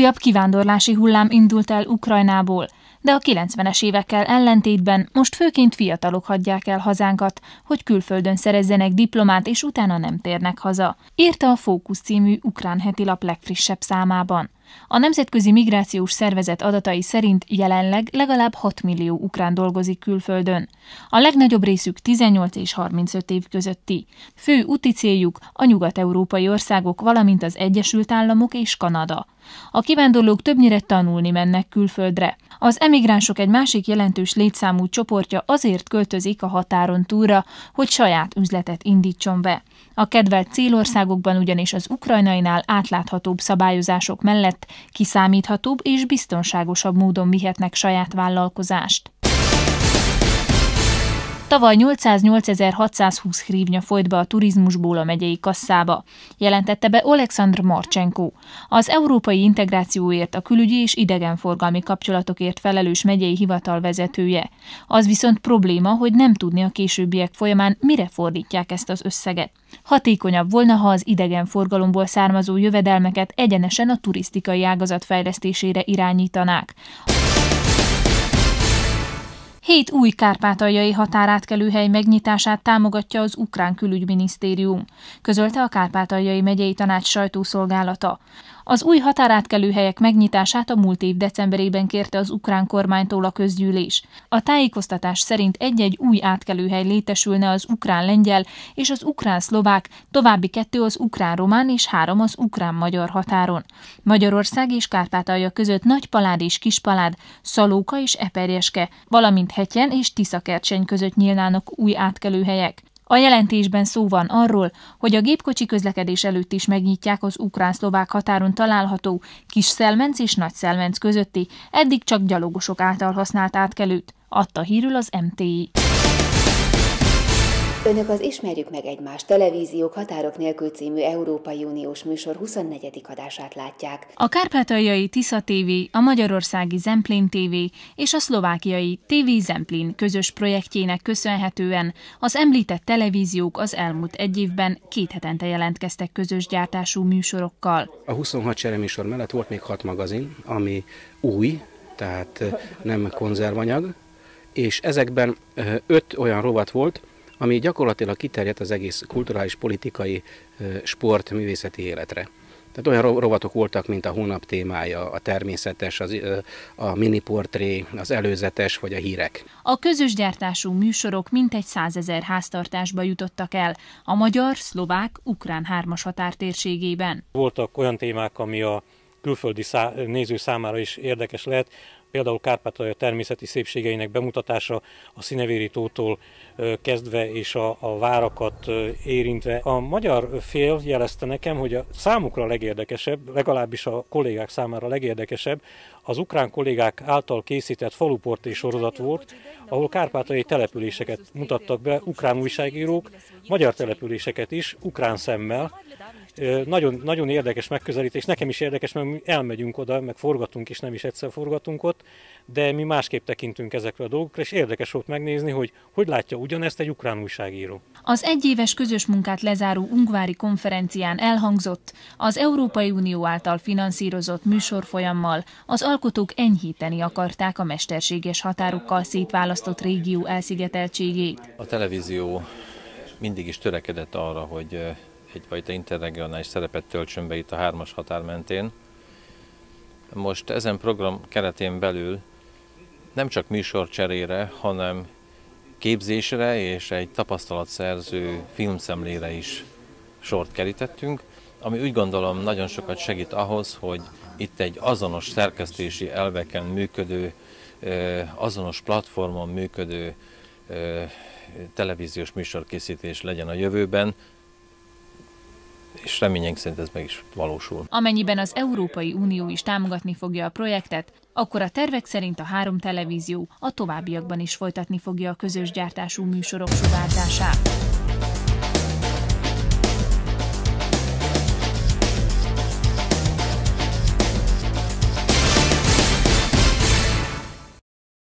Újabb kivándorlási hullám indult el Ukrajnából, de a 90-es évekkel ellentétben most főként fiatalok hagyják el hazánkat, hogy külföldön szerezzenek diplomát, és utána nem térnek haza, írta a Fókusz című ukrán heti lap legfrissebb számában. A Nemzetközi Migrációs Szervezet adatai szerint jelenleg legalább 6 millió ukrán dolgozik külföldön. A legnagyobb részük 18 és 35 év közötti. Fő úti céljuk a nyugat-európai országok, valamint az Egyesült Államok és Kanada. A kivándorlók többnyire tanulni mennek külföldre. Az emigránsok egy másik jelentős létszámú csoportja azért költözik a határon túlra, hogy saját üzletet indítson be. A kedvelt célországokban ugyanis az ukrajnainál átláthatóbb szabályozások mellett kiszámíthatóbb és biztonságosabb módon vihetnek saját vállalkozást. Tavaly 808.620 hrívnya folyt be a turizmusból a megyei kasszába, jelentette be Oleksandr Marchenko. Az európai integrációért a külügyi és idegenforgalmi kapcsolatokért felelős megyei hivatal vezetője. Az viszont probléma, hogy nem tudni a későbbiek folyamán, mire fordítják ezt az összeget. Hatékonyabb volna, ha az idegenforgalomból származó jövedelmeket egyenesen a turisztikai ágazat fejlesztésére irányítanák. Hét új kárpátaljai határátkelőhely megnyitását támogatja az ukrán külügyminisztérium, közölte a kárpátaljai megyei tanács sajtószolgálata. Az új határátkelőhelyek megnyitását a múlt év decemberében kérte az ukrán kormánytól a közgyűlés. A tájékoztatás szerint egy-egy új átkelőhely létesülne az ukrán-lengyel és az ukrán-szlovák, további kettő az ukrán-román és három az ukrán-magyar határon. Magyarország és Kárpátalja között nagy palád és Kispalád, Szalóka és Eperjeske, valamint Hetyen és Tiszakercseny között nyílnának új átkelőhelyek. A jelentésben szó van arról, hogy a gépkocsi közlekedés előtt is megnyitják az ukrán-szlovák határon található Kis-Szelmenc és Nagy-Szelmenc közötti, eddig csak gyalogosok által használt átkelőt, adta hírül az MTI. Önök az Ismerjük meg egymást televíziók határok nélkül című Európai Uniós műsor 24. adását látják. A kárpátaljai Tisza TV, a magyarországi Zemplén TV és a szlovákiai TV Zemplén közös projektjének köszönhetően az említett televíziók az elmúlt egy évben két hetente jelentkeztek közös gyártású műsorokkal. A 26 csereműsor mellett volt még hat magazin, ami új, tehát nem konzervanyag, és ezekben öt olyan rovat volt, ami gyakorlatilag kiterjedt az egész kulturális, politikai, sport, művészeti életre. Tehát olyan rovatok voltak, mint a hónap témája, a természetes, az, a portré, az előzetes vagy a hírek. A közös gyártású műsorok mintegy százezer háztartásba jutottak el, a magyar, szlovák, ukrán hármas határtérségében. Voltak olyan témák, ami a külföldi szá- néző számára is érdekes lehet, például Kárpátalja természeti szépségeinek bemutatása a Szinevéri tótól kezdve és a, a várakat érintve. A magyar fél jelezte nekem, hogy a számukra legérdekesebb, legalábbis a kollégák számára legérdekesebb, az ukrán kollégák által készített faluporté sorozat volt, ahol kárpátai településeket mutattak be ukrán újságírók, magyar településeket is, ukrán szemmel, nagyon, nagyon érdekes megközelítés, nekem is érdekes, mert mi elmegyünk oda, meg forgatunk is, nem is egyszer forgatunk ott, de mi másképp tekintünk ezekre a dolgokra, és érdekes volt megnézni, hogy hogy látja ugyanezt egy ukrán újságíró. Az egyéves közös munkát lezáró ungvári konferencián elhangzott, az Európai Unió által finanszírozott műsorfolyammal az alkotók enyhíteni akarták a mesterséges határokkal szétválasztott régió elszigeteltségét. A televízió mindig is törekedett arra, hogy egyfajta interregionális szerepet töltsön be itt a hármas határ mentén. Most ezen program keretén belül nem csak műsor cserére, hanem képzésre és egy tapasztalatszerző filmszemlére is sort kerítettünk, ami úgy gondolom nagyon sokat segít ahhoz, hogy itt egy azonos szerkesztési elveken működő, azonos platformon működő televíziós műsorkészítés legyen a jövőben, és reményénk szerint ez meg is valósul. Amennyiben az Európai Unió is támogatni fogja a projektet, akkor a tervek szerint a három televízió a továbbiakban is folytatni fogja a közös gyártású műsorok sugárzását.